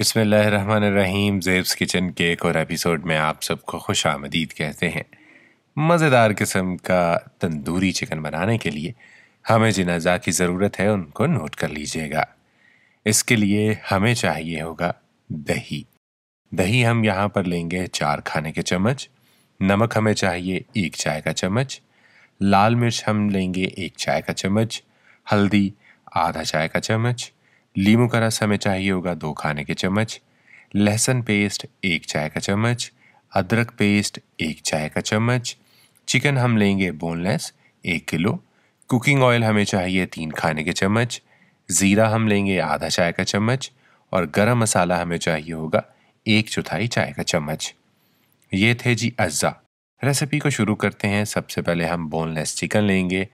बिसमीम जेब्स किचन के एक और एपिसोड में आप सबको खुश आमदीद कहते हैं मज़ेदार किस्म का तंदूरी चिकन बनाने के लिए हमें जिन अज़ा की ज़रूरत है उनको नोट कर लीजिएगा इसके लिए हमें चाहिए होगा दही दही हम यहाँ पर लेंगे चार खाने के चम्मच नमक हमें चाहिए एक चाय का चम्मच लाल मिर्च हम लेंगे एक चाय का चम्मच हल्दी आधा चाय का चम्मच लीमू का रस हमें चाहिए होगा दो खाने के चम्मच लहसुन पेस्ट एक चाय का चम्मच अदरक पेस्ट एक चाय का चम्मच चिकन हम लेंगे बोनलेस एक किलो कुकिंग ऑयल हमें चाहिए तीन खाने के चम्मच ज़ीरा हम लेंगे आधा चाय का चम्मच और गरम मसाला हमें चाहिए होगा एक चौथाई चाय का चम्मच ये थे जी अज्जा रेसिपी को शुरू करते हैं सबसे पहले हम बोनलेस चिकन लेंगे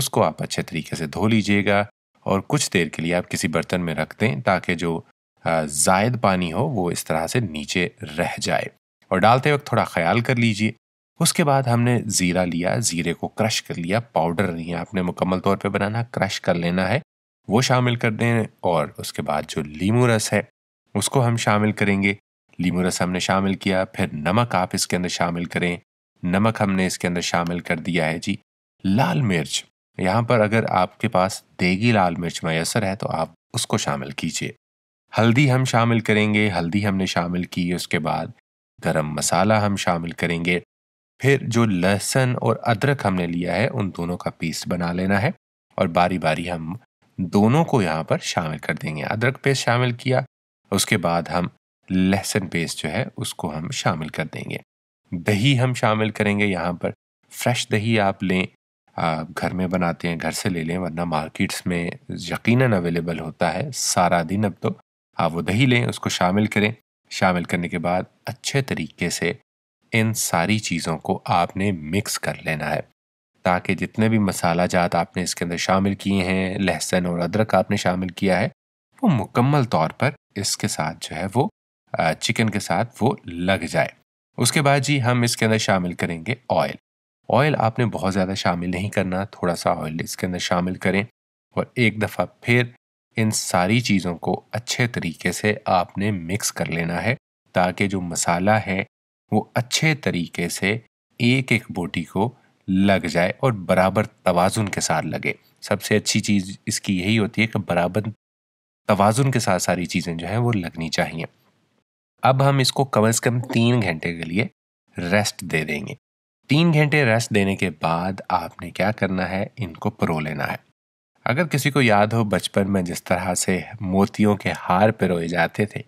उसको आप अच्छे तरीके से धो लीजिएगा और कुछ देर के लिए आप किसी बर्तन में रख दें ताकि जो जायद पानी हो वो इस तरह से नीचे रह जाए और डालते वक्त थोड़ा ख्याल कर लीजिए उसके बाद हमने ज़ीरा लिया ज़ीरे को क्रश कर लिया पाउडर नहीं आपने मुकम्मल तौर पे बनाना क्रश कर लेना है वो शामिल कर दें और उसके बाद जो लीमू रस है उसको हम शामिल करेंगे लीमू रस हमने शामिल किया फिर नमक आप इसके अंदर शामिल करें नमक हमने इसके अंदर शामिल कर दिया है जी लाल मिर्च यहाँ पर अगर आपके पास देगी लाल मिर्च मैसर है तो आप उसको शामिल कीजिए हल्दी हम शामिल करेंगे हल्दी हमने शामिल की उसके बाद गरम मसाला हम शामिल करेंगे फिर जो लहसुन और अदरक हमने लिया है उन दोनों का पेस्ट बना लेना है और बारी बारी हम दोनों को यहाँ पर शामिल कर देंगे अदरक पेस्ट शामिल किया उसके बाद हम लहसुन पेस्ट जो है उसको हम शामिल कर देंगे दही हम शामिल करेंगे यहाँ पर फ्रेश दही आप लें घर में बनाते हैं घर से ले लें वरना मार्केट्स में यकीनन अवेलेबल होता है सारा दिन अब तो आप वो दही लें उसको शामिल करें शामिल करने के बाद अच्छे तरीके से इन सारी चीज़ों को आपने मिक्स कर लेना है ताकि जितने भी मसाला जात आपने इसके अंदर शामिल किए हैं लहसुन और अदरक आपने शामिल किया है वो मुकम्मल तौर पर इसके साथ जो है वो चिकन के साथ वो लग जाए उसके बाद जी हम इसके अंदर शामिल करेंगे ऑयल ऑयल आपने बहुत ज़्यादा शामिल नहीं करना थोड़ा सा ऑयल इसके अंदर शामिल करें और एक दफ़ा फिर इन सारी चीज़ों को अच्छे तरीके से आपने मिक्स कर लेना है ताकि जो मसाला है वो अच्छे तरीके से एक एक बोटी को लग जाए और बराबर तोज़ुन के साथ लगे सबसे अच्छी चीज़ इसकी यही होती है कि बराबर तोज़ुन के साथ सारी चीज़ें जो हैं वो लगनी चाहिए अब हम इसको कम से कम तीन घंटे के लिए रेस्ट दे देंगे तीन घंटे रेस्ट देने के बाद आपने क्या करना है इनको परो लेना है अगर किसी को याद हो बचपन में जिस तरह से मोतियों के हार परोए जाते थे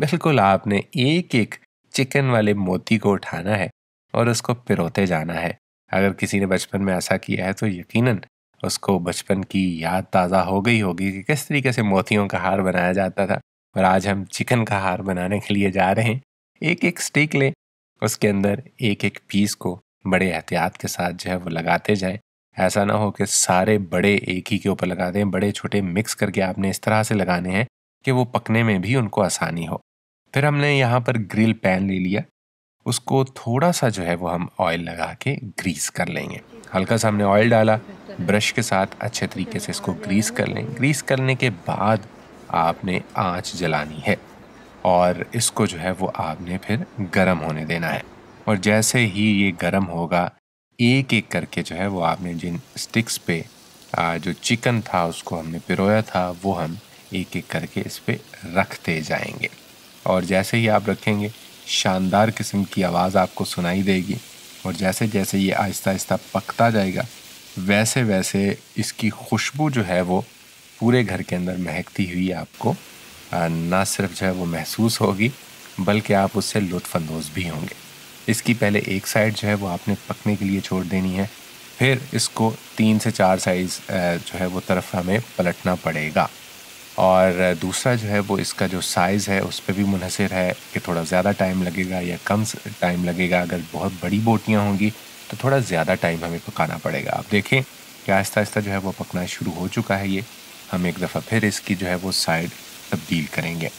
बिल्कुल आपने एक एक चिकन वाले मोती को उठाना है और उसको पिरोते जाना है अगर किसी ने बचपन में ऐसा किया है तो यकीनन उसको बचपन की याद ताज़ा हो गई होगी कि किस तरीके से मोतियों का हार बनाया जाता था और आज हम चिकन का हार बनाने के लिए जा रहे हैं एक एक स्टिक लें उसके अंदर एक एक पीस को बड़े एहतियात के साथ जो है वो लगाते जाएं ऐसा ना हो कि सारे बड़े एक ही के ऊपर लगा दें बड़े छोटे मिक्स करके आपने इस तरह से लगाने हैं कि वो पकने में भी उनको आसानी हो फिर हमने यहाँ पर ग्रिल पैन ले लिया उसको थोड़ा सा जो है वो हम ऑयल लगा के ग्रीस कर लेंगे हल्का सा हमने ऑयल डाला ब्रश के साथ अच्छे तरीके से इसको ग्रीस कर लें ग्रीस करने के बाद आपने आँच जलानी है और इसको जो है वो आपने फिर गर्म होने देना है और जैसे ही ये गर्म होगा एक एक करके जो है वो आपने जिन स्टिक्स पे जो चिकन था उसको हमने पिरोया था वो हम एक एक करके इस पर रखते जाएंगे और जैसे ही आप रखेंगे शानदार किस्म की आवाज़ आपको सुनाई देगी और जैसे जैसे ये आहिस्ता आहिस्ता पकता जाएगा वैसे वैसे इसकी खुशबू जो है वो पूरे घर के अंदर महकती हुई आपको ना सिर्फ जो है वो महसूस होगी बल्कि आप उससे लुत्फानंदोज़ भी होंगे इसकी पहले एक साइड जो है वो आपने पकने के लिए छोड़ देनी है फिर इसको तीन से चार साइज जो है वो तरफ हमें पलटना पड़ेगा और दूसरा जो है वो इसका जो साइज़ है उस पर भी मुनहसर है कि थोड़ा ज़्यादा टाइम लगेगा या कम टाइम लगेगा अगर बहुत बड़ी बोटियाँ होंगी तो थोड़ा ज़्यादा टाइम हमें पकाना पड़ेगा आप देखें कि आहिस्ता आहिस्ता जो है वो पकना शुरू हो चुका है ये हम एक दफ़ा फिर इसकी जो है वो साइड तब्दील करेंगे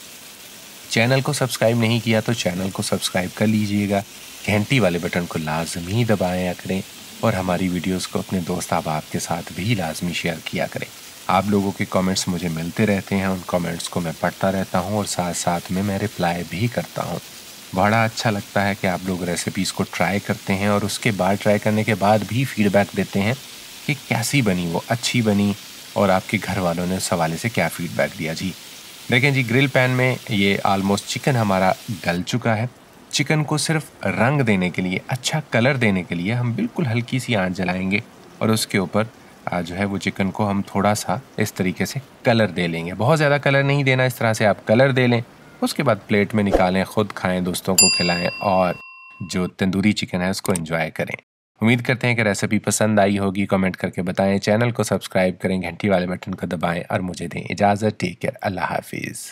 चैनल को सब्सक्राइब नहीं किया तो चैनल को सब्सक्राइब कर लीजिएगा घंटी वाले बटन को लाजमी दबाया करें और हमारी वीडियोस को अपने दोस्त अहबाब के साथ भी लाजमी शेयर किया करें आप लोगों के कमेंट्स मुझे मिलते रहते हैं उन कमेंट्स को मैं पढ़ता रहता हूँ और साथ साथ में मैं रिप्लाई भी करता हूँ बड़ा अच्छा लगता है कि आप लोग रेसिपीज़ को ट्राई करते हैं और उसके बाद ट्राई करने के बाद भी फीडबैक देते हैं कि कैसी बनी वो अच्छी बनी और आपके घर वालों ने उस हवाले से क्या फ़ीडबैक दिया जी देखें जी ग्रिल पैन में ये आलमोस्ट चिकन हमारा गल चुका है चिकन को सिर्फ रंग देने के लिए अच्छा कलर देने के लिए हम बिल्कुल हल्की सी आंच जलाएंगे और उसके ऊपर जो है वो चिकन को हम थोड़ा सा इस तरीके से कलर दे लेंगे बहुत ज़्यादा कलर नहीं देना इस तरह से आप कलर दे लें उसके बाद प्लेट में निकालें खुद खाएं दोस्तों को खिलाएं और जो तंदूरी चिकन है उसको एंजॉय करें उम्मीद करते हैं कि रेसिपी पसंद आई होगी कमेंट करके बताएं चैनल को सब्सक्राइब करें घंटी वाले बटन को दबाएं और मुझे दें इजाज़त टेक केयर अल्लाह हाफिज़